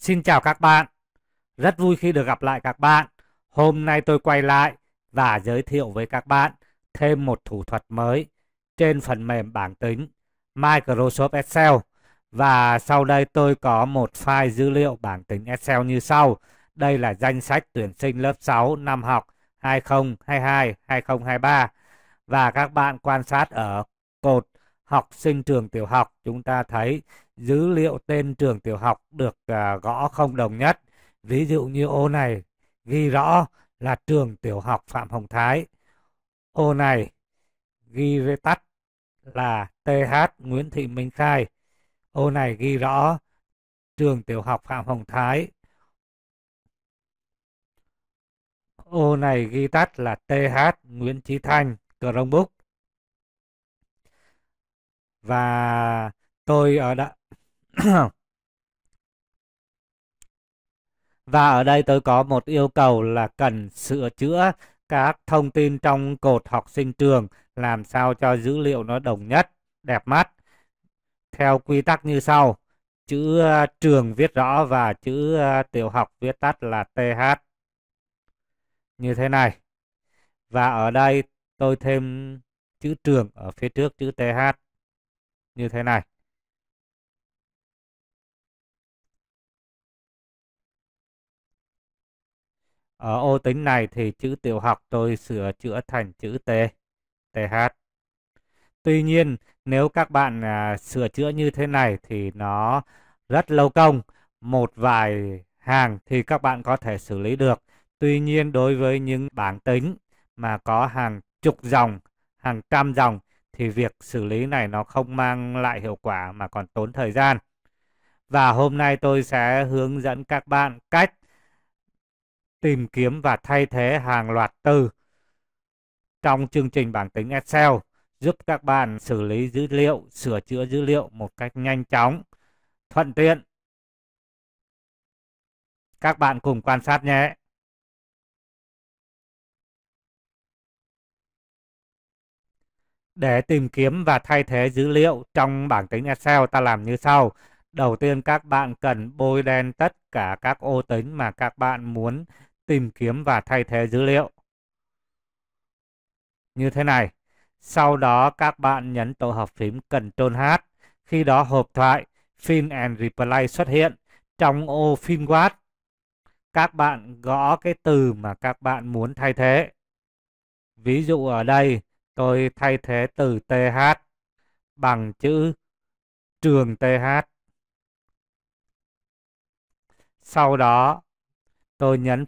Xin chào các bạn. Rất vui khi được gặp lại các bạn. Hôm nay tôi quay lại và giới thiệu với các bạn thêm một thủ thuật mới trên phần mềm bảng tính Microsoft Excel. Và sau đây tôi có một file dữ liệu bảng tính Excel như sau. Đây là danh sách tuyển sinh lớp 6 năm học 2022-2023 và các bạn quan sát ở cột học sinh trường tiểu học chúng ta thấy dữ liệu tên trường tiểu học được à, gõ không đồng nhất ví dụ như ô này ghi rõ là trường tiểu học phạm hồng thái ô này ghi về tắt là th nguyễn thị minh khai ô này ghi rõ trường tiểu học phạm hồng thái ô này ghi tắt là th nguyễn trí thanh cờ đông và tôi ở đã và ở đây tôi có một yêu cầu là cần sửa chữa các thông tin trong cột học sinh trường làm sao cho dữ liệu nó đồng nhất đẹp mắt theo quy tắc như sau chữ ờ, trường viết rõ và chữ ờ, tiểu học viết tắt là th như thế này và ở đây tôi thêm chữ trường ở phía trước chữ th như thế này. Ở ô tính này thì chữ tiểu học tôi sửa chữa thành chữ T, TH. Tuy nhiên, nếu các bạn à, sửa chữa như thế này thì nó rất lâu công. Một vài hàng thì các bạn có thể xử lý được. Tuy nhiên, đối với những bảng tính mà có hàng chục dòng, hàng trăm dòng thì việc xử lý này nó không mang lại hiệu quả mà còn tốn thời gian. Và hôm nay tôi sẽ hướng dẫn các bạn cách tìm kiếm và thay thế hàng loạt từ trong chương trình bảng tính Excel giúp các bạn xử lý dữ liệu, sửa chữa dữ liệu một cách nhanh chóng, thuận tiện. Các bạn cùng quan sát nhé. Để tìm kiếm và thay thế dữ liệu trong bảng tính Excel ta làm như sau. Đầu tiên các bạn cần bôi đen tất cả các ô tính mà các bạn muốn tìm kiếm và thay thế dữ liệu. Như thế này. Sau đó các bạn nhấn tổ hợp phím Ctrl H. Khi đó hộp thoại Fill and Replay xuất hiện. Trong ô FinWatt, các bạn gõ cái từ mà các bạn muốn thay thế. Ví dụ ở đây Tôi thay thế từ TH bằng chữ trường TH. Sau đó tôi nhấn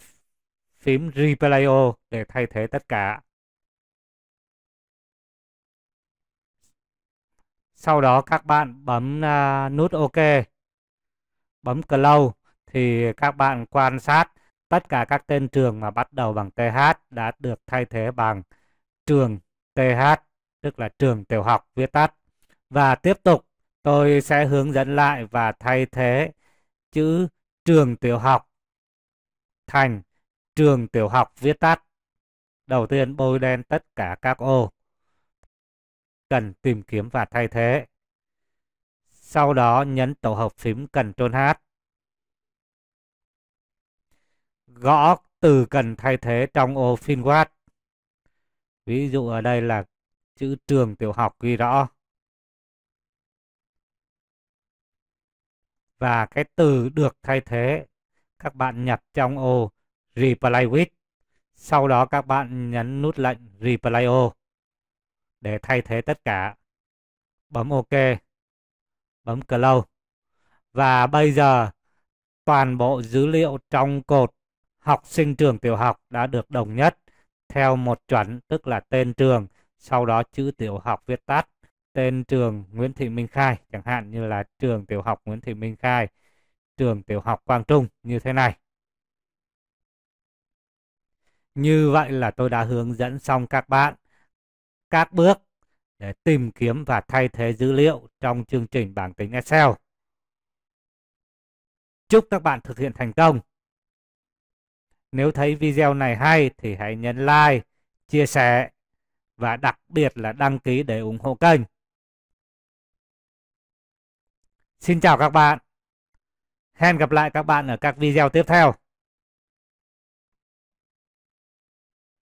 phím Replay All để thay thế tất cả. Sau đó các bạn bấm uh, nút OK, bấm Close thì các bạn quan sát tất cả các tên trường mà bắt đầu bằng TH đã được thay thế bằng trường TH tức là trường tiểu học viết tắt. Và tiếp tục tôi sẽ hướng dẫn lại và thay thế chữ trường tiểu học thành trường tiểu học viết tắt. Đầu tiên bôi đen tất cả các ô cần tìm kiếm và thay thế. Sau đó nhấn tổ hợp phím Ctrl H. Gõ từ cần thay thế trong ô finwatt ví dụ ở đây là chữ trường tiểu học ghi rõ và cái từ được thay thế các bạn nhập trong ô reply with sau đó các bạn nhấn nút lệnh reply all để thay thế tất cả bấm ok bấm close và bây giờ toàn bộ dữ liệu trong cột học sinh trường tiểu học đã được đồng nhất theo một chuẩn tức là tên trường, sau đó chữ tiểu học viết tắt, tên trường Nguyễn Thị Minh Khai, chẳng hạn như là trường tiểu học Nguyễn Thị Minh Khai, trường tiểu học Quang Trung như thế này. Như vậy là tôi đã hướng dẫn xong các bạn các bước để tìm kiếm và thay thế dữ liệu trong chương trình bảng tính Excel. Chúc các bạn thực hiện thành công! Nếu thấy video này hay thì hãy nhấn like, chia sẻ và đặc biệt là đăng ký để ủng hộ kênh. Xin chào các bạn. Hẹn gặp lại các bạn ở các video tiếp theo.